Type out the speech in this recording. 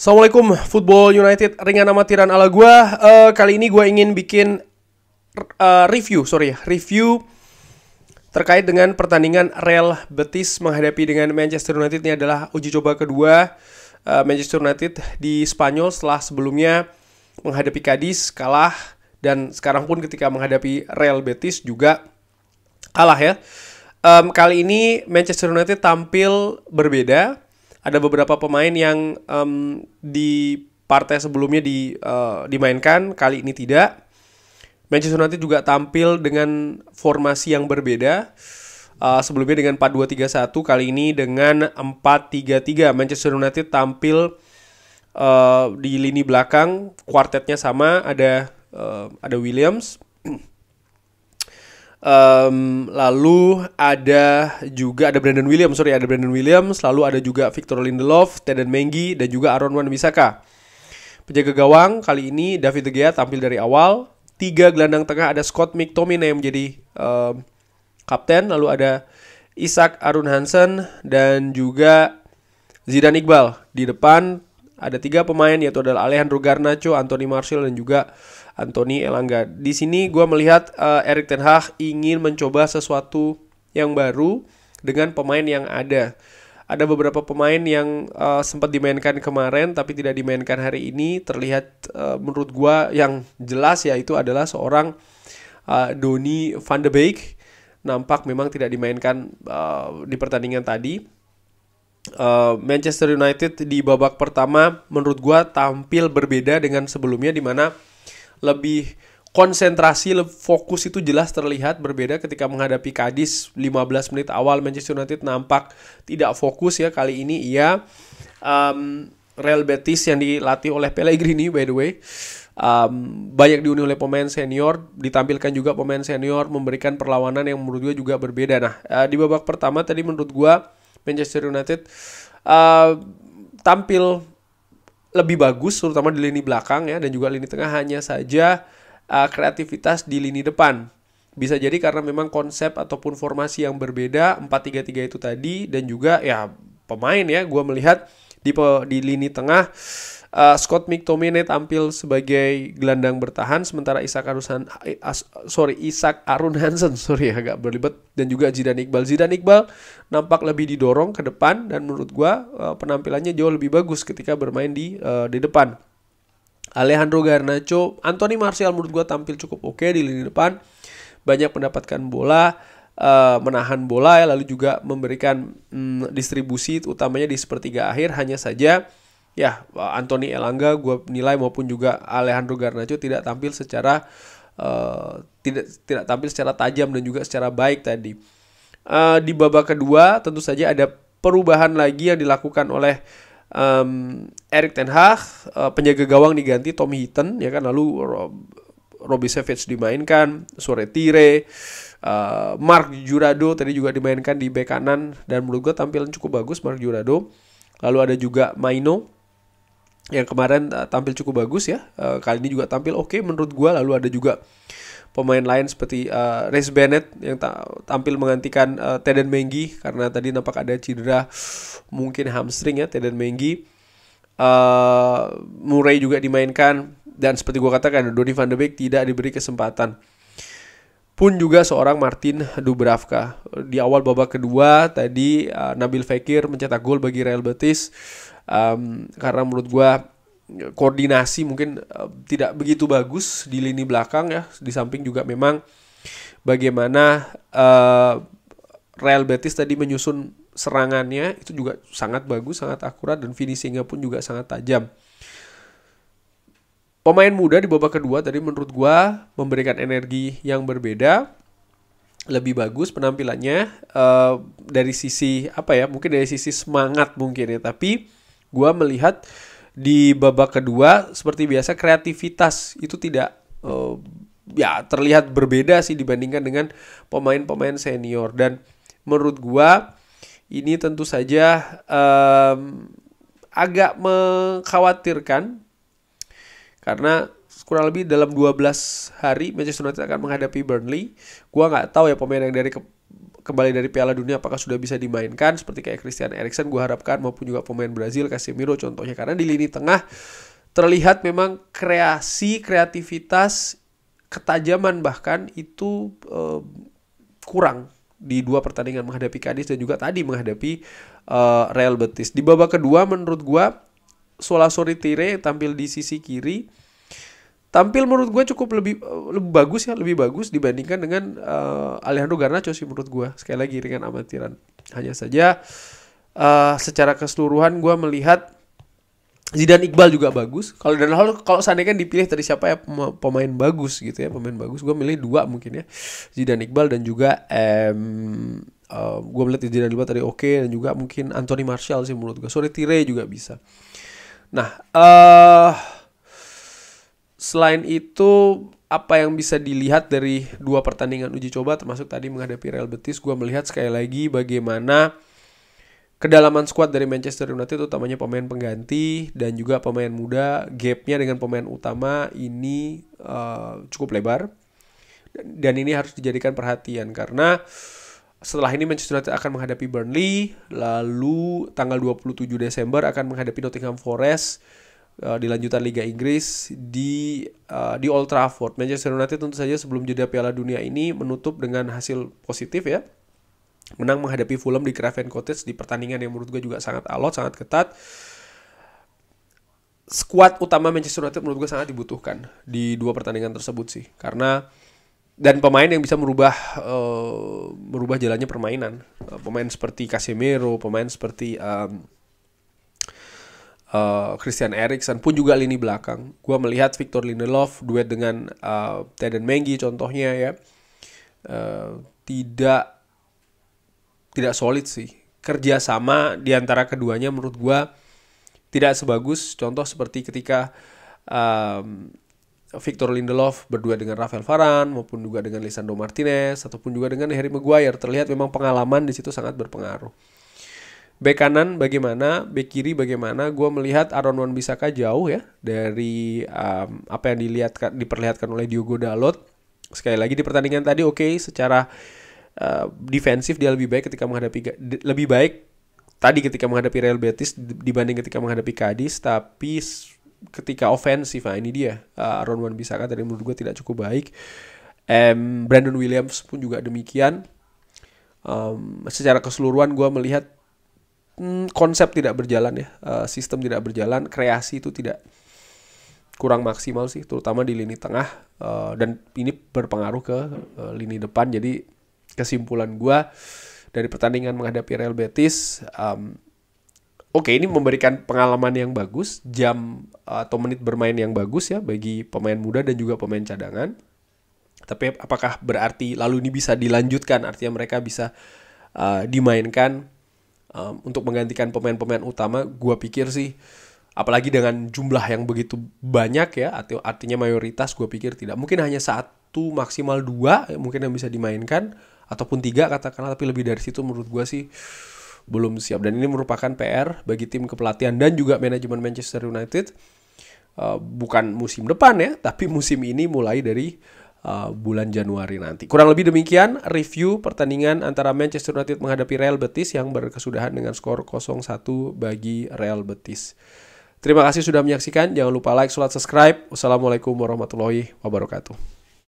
Assalamualaikum Football United ringan amatiran ala gue Uh, kali ini gue ingin bikin uh, review, sorry, review terkait dengan pertandingan Real Betis menghadapi dengan Manchester United ini adalah uji coba kedua uh, Manchester United di Spanyol setelah sebelumnya menghadapi Cadiz kalah dan sekarang pun ketika menghadapi Real Betis juga kalah ya. Um, kali ini Manchester United tampil berbeda ada beberapa pemain yang um, di partai sebelumnya di, uh, dimainkan, kali ini tidak. Manchester United juga tampil dengan formasi yang berbeda. Uh, sebelumnya dengan 4-2-3-1, kali ini dengan 4-3-3. Manchester United tampil uh, di lini belakang, kuartetnya sama, ada uh, ada Williams, Um, lalu ada juga ada Brandon Williams, sorry ada Brandon Williams, lalu ada juga Victor Lindelof, Teden Mengi dan juga Aaron Wan-Bissaka. Penjaga gawang kali ini David De Gea tampil dari awal. Tiga gelandang tengah ada Scott McTominay yang menjadi um, kapten, lalu ada Isaac Arun Hansen dan juga Zidane Iqbal di depan ada tiga pemain yaitu adalah Alejandro Garnacho, Anthony Martial dan juga Anthony Elanga. Di sini gue melihat uh, Erik ten Hag ingin mencoba sesuatu yang baru dengan pemain yang ada. Ada beberapa pemain yang uh, sempat dimainkan kemarin tapi tidak dimainkan hari ini terlihat uh, menurut gue yang jelas yaitu adalah seorang uh, Doni van de Beek nampak memang tidak dimainkan uh, di pertandingan tadi Eh, Manchester United di babak pertama menurut gua tampil berbeda dengan sebelumnya di mana lebih konsentrasi fokus itu jelas terlihat berbeda ketika menghadapi Kadis 15 menit awal Manchester United nampak tidak fokus ya kali ini ia um, Real Betis yang dilatih oleh Pellegrini by the way um, banyak diuni oleh pemain senior ditampilkan juga pemain senior memberikan perlawanan yang menurut gua juga berbeda nah uh, di babak pertama tadi menurut gua Manchester United uh, tampil lebih bagus terutama di lini belakang ya dan juga lini tengah hanya saja uh, kreativitas di lini depan. Bisa jadi karena memang konsep ataupun formasi yang berbeda 4-3-3 itu tadi dan juga ya pemain ya gue melihat di di lini tengah uh, Scott McTominay tampil sebagai gelandang bertahan sementara Isak Arusan uh, eh, sorry Isak Arun Hansen sorry agak berlibat dan juga Zidane Iqbal Zidane Iqbal nampak lebih didorong ke depan dan menurut gua uh, penampilannya jauh lebih bagus ketika bermain di uh, di depan Alejandro Garnacho Anthony Martial menurut gua tampil cukup oke okay di lini depan banyak mendapatkan bola uh, menahan bola ya, lalu juga memberikan mm, distribusi utamanya di sepertiga akhir hanya saja ya Anthony Elanga gue nilai maupun juga Alejandro Garnacho tidak tampil secara uh, tidak tidak tampil secara tajam dan juga secara baik tadi. Uh, di babak kedua tentu saja ada perubahan lagi yang dilakukan oleh um, Erik Ten Hag, uh, penjaga gawang diganti Tommy Heaton ya kan lalu Robbie Savage dimainkan, Sore Tire, uh, Mark Jurado tadi juga dimainkan di bek kanan dan menurut gue tampilan cukup bagus Mark Jurado. Lalu ada juga Maino yang kemarin uh, tampil cukup bagus ya. Uh, kali ini juga tampil oke okay menurut gue. Lalu ada juga pemain lain seperti uh, Reis Bennett yang ta tampil menggantikan uh, Teden Menggi karena tadi nampak ada cedera mungkin hamstring ya Teden Menggi. Uh, Murray juga dimainkan dan seperti gue katakan, Donny van de Beek tidak diberi kesempatan. Pun juga seorang Martin Dubravka. Di awal babak kedua tadi uh, Nabil Fekir mencetak gol bagi Real Betis. Um, karena menurut gue koordinasi mungkin uh, tidak begitu bagus di lini belakang ya. Di samping juga memang bagaimana uh, Real Betis tadi menyusun serangannya itu juga sangat bagus, sangat akurat dan finishingnya pun juga sangat tajam pemain muda di babak kedua tadi menurut gue memberikan energi yang berbeda lebih bagus penampilannya uh, dari sisi apa ya mungkin dari sisi semangat mungkin ya tapi gue melihat di babak kedua seperti biasa kreativitas itu tidak uh, ya terlihat berbeda sih dibandingkan dengan pemain-pemain senior dan menurut gue ini tentu saja um, agak mengkhawatirkan karena kurang lebih dalam 12 hari Manchester United akan menghadapi Burnley. Gua nggak tahu ya pemain yang dari ke kembali dari Piala Dunia apakah sudah bisa dimainkan seperti kayak Christian Eriksen gue harapkan maupun juga pemain Brazil Casemiro contohnya karena di lini tengah terlihat memang kreasi kreativitas ketajaman bahkan itu uh, kurang di dua pertandingan menghadapi Cadiz dan juga tadi menghadapi uh, Real Betis. Di babak kedua menurut gua Sola Soritire tampil di sisi kiri tampil menurut gue cukup lebih eh, lebih bagus ya lebih bagus dibandingkan dengan uh, Alejandro Garnacho sih menurut gue sekali lagi ringan amatiran hanya saja uh, secara keseluruhan gue melihat Zidane Iqbal juga bagus kalau dan hal kalau seandainya kan dipilih dari siapa ya pemain bagus gitu ya pemain bagus gue milih dua mungkin ya Zidane Iqbal dan juga um, uh, gue melihat Zidane Iqbal tadi oke okay, dan juga mungkin Anthony Martial sih menurut gue sore Tire juga bisa Nah, uh, selain itu apa yang bisa dilihat dari dua pertandingan uji coba termasuk tadi menghadapi Real Betis, gue melihat sekali lagi bagaimana kedalaman skuad dari Manchester United utamanya pemain pengganti dan juga pemain muda gapnya dengan pemain utama ini uh, cukup lebar dan ini harus dijadikan perhatian karena uh, setelah ini Manchester United akan menghadapi Burnley, lalu tanggal 27 Desember akan menghadapi Nottingham Forest uh, di lanjutan Liga Inggris di uh, di Old Trafford. Manchester United tentu saja sebelum jeda Piala Dunia ini menutup dengan hasil positif ya. Menang menghadapi Fulham di Craven Cottage di pertandingan yang menurut gue juga sangat alot, sangat ketat. Skuad utama Manchester United menurut gue sangat dibutuhkan di dua pertandingan tersebut sih. Karena dan pemain yang bisa merubah uh, merubah jalannya permainan uh, pemain seperti Casemiro pemain seperti um, uh, Christian Eriksen pun juga lini belakang gue melihat Victor Lindelof duet dengan uh, Teden Mengi contohnya ya uh, tidak tidak solid sih kerjasama diantara keduanya menurut gue tidak sebagus contoh seperti ketika um, Victor Lindelof berdua dengan Rafael Varane maupun juga dengan Lisandro Martinez ataupun juga dengan Harry Maguire terlihat memang pengalaman di situ sangat berpengaruh. Bek kanan bagaimana, bek kiri bagaimana? Gua melihat Aaron Wan Bisaka jauh ya dari um, apa yang dilihat diperlihatkan oleh Diogo Dalot. Sekali lagi di pertandingan tadi oke okay, secara uh, defensif dia lebih baik ketika menghadapi lebih baik tadi ketika menghadapi Real Betis dibanding ketika menghadapi Cadiz tapi ketika ofensif nah ini dia uh, Aaron Wan Bisaka tadi menurut gue tidak cukup baik um, Brandon Williams pun juga demikian um, secara keseluruhan gue melihat hmm, konsep tidak berjalan ya uh, sistem tidak berjalan kreasi itu tidak kurang maksimal sih terutama di lini tengah uh, dan ini berpengaruh ke uh, lini depan jadi kesimpulan gue dari pertandingan menghadapi Real Betis um, Oke, ini memberikan pengalaman yang bagus, jam atau menit bermain yang bagus ya bagi pemain muda dan juga pemain cadangan. Tapi apakah berarti lalu ini bisa dilanjutkan? Artinya mereka bisa uh, dimainkan um, untuk menggantikan pemain-pemain utama. Gua pikir sih, apalagi dengan jumlah yang begitu banyak ya, artinya mayoritas. Gua pikir tidak mungkin hanya satu maksimal dua eh, mungkin yang bisa dimainkan ataupun tiga katakanlah. Tapi lebih dari situ menurut gua sih belum siap dan ini merupakan PR bagi tim kepelatihan dan juga manajemen Manchester United uh, bukan musim depan ya tapi musim ini mulai dari uh, bulan Januari nanti. Kurang lebih demikian review pertandingan antara Manchester United menghadapi Real Betis yang berkesudahan dengan skor 0-1 bagi Real Betis. Terima kasih sudah menyaksikan. Jangan lupa like, subscribe. Wassalamualaikum warahmatullahi wabarakatuh.